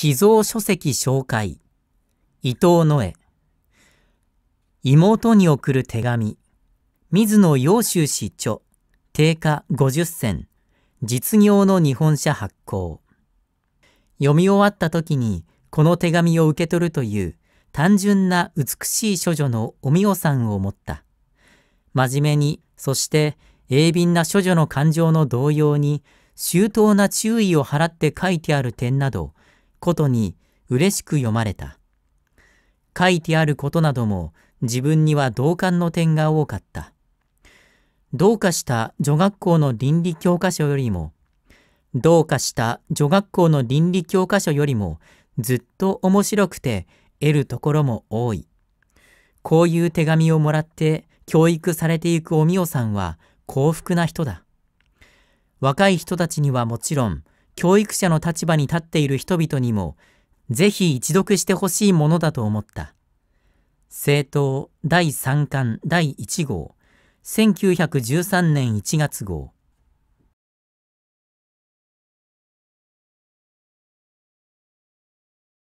寄贈書籍紹介伊藤の絵妹に送る手紙水野陽州市著定価50銭実業の日本社発行読み終わった時にこの手紙を受け取るという単純な美しい処女のおみおさんを思った真面目にそして鋭敏な処女の感情の動揺に周到な注意を払って書いてある点などことに嬉しく読まれた。書いてあることなども自分には同感の点が多かった。どうかした女学校の倫理教科書よりも、どうかした女学校の倫理教科書よりもずっと面白くて得るところも多い。こういう手紙をもらって教育されていくおみおさんは幸福な人だ。若い人たちにはもちろん教育者の立場に立っている人々にも、ぜひ一読してほしいものだと思った。政党第3巻第1号、1913年1月号。